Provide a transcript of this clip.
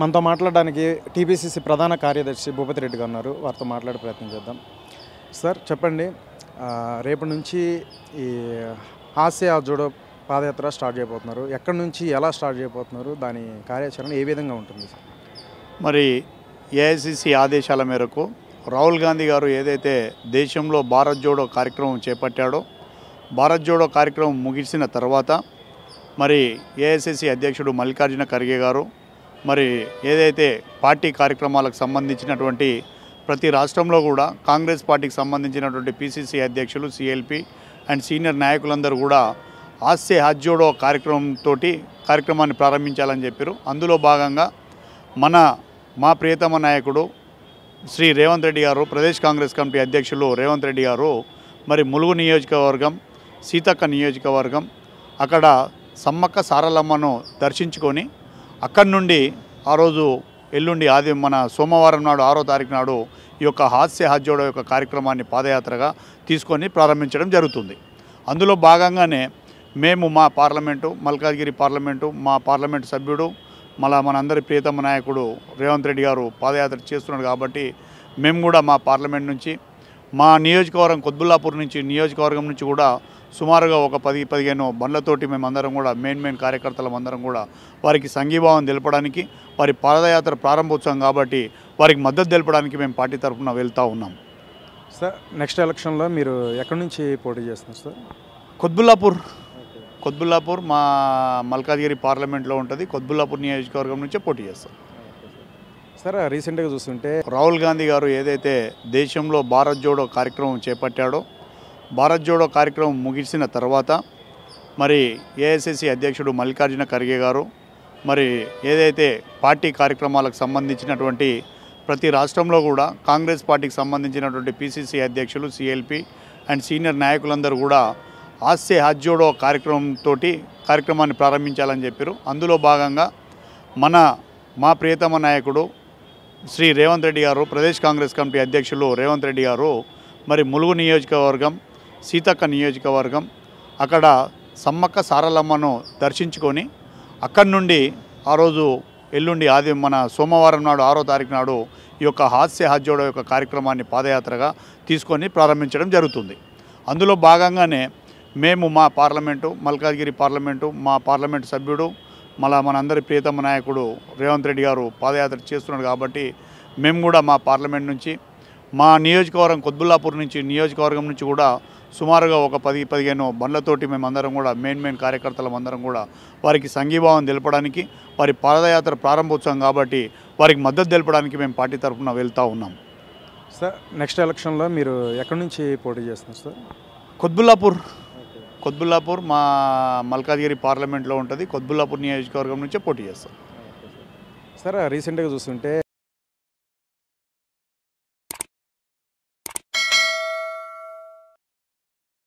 మనతో మాట్లాడడానికి టీపీసీసీ ప్రధాన కార్యదర్శి భూపతి రెడ్డి గారు ఉన్నారు వారితో మాట్లాడే ప్రయత్నం చేద్దాం సార్ చెప్పండి రేపు నుంచి ఈ ఆసియా జోడో పాదయాత్ర స్టార్ట్ చేయబోతున్నారు ఎక్కడి నుంచి ఎలా స్టార్ట్ చేయబోతున్నారు దాని కార్యాచరణ ఏ విధంగా ఉంటుంది సార్ మరి ఏఐసిసి ఆదేశాల మేరకు రాహుల్ గాంధీ గారు ఏదైతే దేశంలో భారత్ జోడో కార్యక్రమం చేపట్టాడో భారత్ జోడో కార్యక్రమం ముగిసిన తర్వాత మరి ఏఐసిసి అధ్యక్షుడు మల్లికార్జున ఖర్గే గారు మరి ఏదైతే పార్టీ కార్యక్రమాలకు సంబంధించినటువంటి ప్రతి రాష్ట్రంలో కూడా కాంగ్రెస్ పార్టీకి సంబంధించినటువంటి పిసిసి అధ్యక్షులు సిఎల్పి అండ్ సీనియర్ నాయకులందరూ కూడా ఆస్సే హజ్జోడో కార్యక్రమంతో కార్యక్రమాన్ని ప్రారంభించాలని చెప్పారు అందులో భాగంగా మన మా ప్రియతమ నాయకుడు శ్రీ రేవంత్ రెడ్డి గారు ప్రదేశ్ కాంగ్రెస్ కమిటీ అధ్యక్షులు రేవంత్ రెడ్డి గారు మరి ములుగు నియోజకవర్గం సీతక్క నియోజకవర్గం అక్కడ సమ్మక్క సారలమ్మను దర్శించుకొని అక్కడి నుండి ఆ రోజు ఎల్లుండి ఆది మన సోమవారం నాడు ఆరో తారీఖు నాడు ఈ యొక్క హాస్య హాజోడ యొక్క కార్యక్రమాన్ని పాదయాత్రగా తీసుకొని ప్రారంభించడం జరుగుతుంది అందులో భాగంగానే మేము మా పార్లమెంటు మల్కాజ్గిరి పార్లమెంటు మా పార్లమెంటు సభ్యుడు మళ్ళా మనందరి ప్రియతమ నాయకుడు రేవంత్ రెడ్డి గారు పాదయాత్ర చేస్తున్నాడు కాబట్టి మేము కూడా మా పార్లమెంట్ నుంచి మా నియోజకవర్గం కొద్దుల్లాపూర్ నుంచి నియోజకవర్గం నుంచి కూడా సుమారుగా ఒక పది పదిహేను బండ్లతోటి మేమందరం కూడా మెయిన్ మెయిన్ కార్యకర్తలం అందరం కూడా వారికి సంఘీభావం తెలపడానికి వారి పాదయాత్ర ప్రారంభోత్సవం కాబట్టి వారికి మద్దతు తెలపడానికి మేము పార్టీ తరఫున వెళ్తూ ఉన్నాం సార్ నెక్స్ట్ ఎలక్షన్లో మీరు ఎక్కడి నుంచి పోటీ చేస్తున్నారు సార్ కొద్బుల్లాపూర్ కొద్బుల్లాపూర్ మా మల్కాదిగిరి పార్లమెంట్లో ఉంటుంది కొద్బుల్లాపూర్ నియోజకవర్గం నుంచే పోటీ చేస్తాం సార్ రీసెంట్గా చూస్తుంటే రాహుల్ గాంధీ గారు ఏదైతే దేశంలో భారత్ జోడో కార్యక్రమం చేపట్టాడో భారత్ జోడో కార్యక్రమం ముగిసిన తర్వాత మరి ఏఐసిసి అధ్యక్షుడు మల్లికార్జున ఖర్గే గారు మరి ఏదైతే పార్టీ కార్యక్రమాలకు సంబంధించినటువంటి ప్రతి రాష్ట్రంలో కూడా కాంగ్రెస్ పార్టీకి సంబంధించినటువంటి పిసిసి అధ్యక్షులు సిఎల్పి అండ్ సీనియర్ నాయకులందరూ కూడా ఆస్సే హజ్జోడో కార్యక్రమంతో కార్యక్రమాన్ని ప్రారంభించాలని చెప్పారు అందులో భాగంగా మన మా ప్రియతమ నాయకుడు శ్రీ రేవంత్ రెడ్డి గారు ప్రదేశ్ కాంగ్రెస్ కమిటీ అధ్యక్షులు రేవంత్ రెడ్డి గారు మరి ములుగు నియోజకవర్గం సీతక్క నియోజకవర్గం అక్కడ సమ్మక్క సారలమ్మను దర్శించుకొని అక్కడి నుండి ఆ రోజు ఎల్లుండి ఆది మన సోమవారం నాడు ఆరో తారీఖు నాడు ఈ యొక్క హాస్య హాజోడ యొక్క కార్యక్రమాన్ని పాదయాత్రగా తీసుకొని ప్రారంభించడం జరుగుతుంది అందులో భాగంగానే మేము మా పార్లమెంటు మల్కాజ్గిరి పార్లమెంటు మా పార్లమెంటు సభ్యుడు మళ్ళా మనందరి ప్రియతమ నాయకుడు రేవంత్ రెడ్డి గారు పాదయాత్ర చేస్తున్నాడు కాబట్టి మేము కూడా మా పార్లమెంట్ నుంచి మా నియోజకవర్గం కొద్బుల్లాపూర్ నుంచి నియోజకవర్గం నుంచి కూడా సుమారుగా ఒక పది పదిహేను బండ్లతోటి మేమందరం కూడా మెయిన్ మెయిన్ కార్యకర్తలం అందరం కూడా వారికి సంఘీభావం తెలపడానికి వారి పాదయాత్ర ప్రారంభోత్సవం కాబట్టి వారికి మద్దతు తెలపడానికి మేము పార్టీ తరఫున వెళ్తూ ఉన్నాం సార్ నెక్స్ట్ ఎలక్షన్లో మీరు ఎక్కడి నుంచి పోటీ చేస్తున్నారు సార్ కొద్బుల్లాపూర్ కొద్బుల్లాపూర్ మా మల్కాజ్గిరి పార్లమెంట్లో ఉంటుంది కొద్బుల్లాపూర్ నియోజకవర్గం నుంచే పోటీ చేస్తాం సార్ రీసెంట్గా చూస్తుంటే